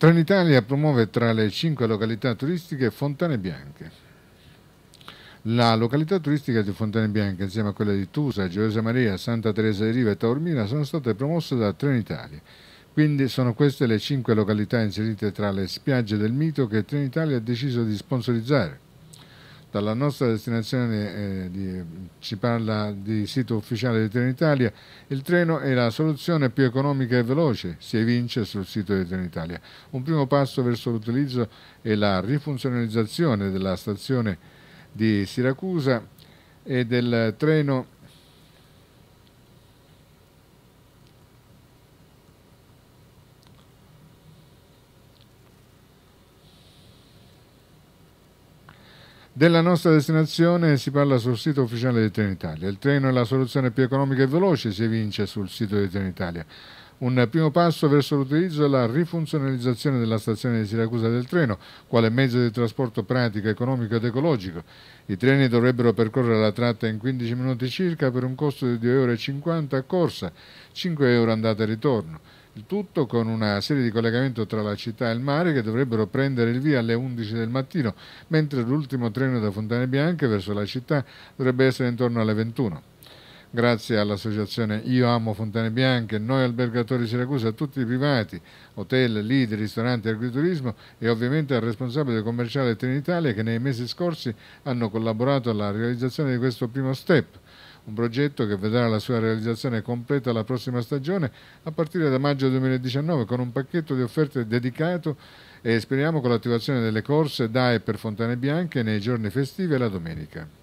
Trenitalia promuove tra le cinque località turistiche Fontane Bianche. La località turistica di Fontane Bianche, insieme a quella di Tusa, Giovese Maria, Santa Teresa di Riva e Taormina, sono state promosse da Trenitalia. Quindi sono queste le cinque località inserite tra le spiagge del mito che Trenitalia ha deciso di sponsorizzare dalla nostra destinazione eh, di, ci parla di sito ufficiale di Trenitalia, il treno è la soluzione più economica e veloce, si evince sul sito di Trenitalia. Un primo passo verso l'utilizzo è la rifunzionalizzazione della stazione di Siracusa e del treno Della nostra destinazione si parla sul sito ufficiale di Trenitalia. Il treno è la soluzione più economica e veloce, si evince sul sito di Trenitalia. Un primo passo verso l'utilizzo e la rifunzionalizzazione della stazione di Siracusa del treno, quale mezzo di trasporto pratico, economico ed ecologico. I treni dovrebbero percorrere la tratta in 15 minuti circa per un costo di 2,50 euro a corsa, 5 euro andata e ritorno. Il tutto con una serie di collegamenti tra la città e il mare che dovrebbero prendere il via alle 11 del mattino, mentre l'ultimo treno da Fontane Bianche verso la città dovrebbe essere intorno alle 21. Grazie all'associazione Io Amo Fontane Bianche, noi albergatori Siracusa, tutti i privati, hotel, leader, ristoranti, agriturismo e ovviamente al responsabile commerciale Trinitalia che nei mesi scorsi hanno collaborato alla realizzazione di questo primo step un progetto che vedrà la sua realizzazione completa la prossima stagione a partire da maggio 2019 con un pacchetto di offerte dedicato e speriamo con l'attivazione delle corse da e per Fontane Bianche nei giorni festivi e la domenica.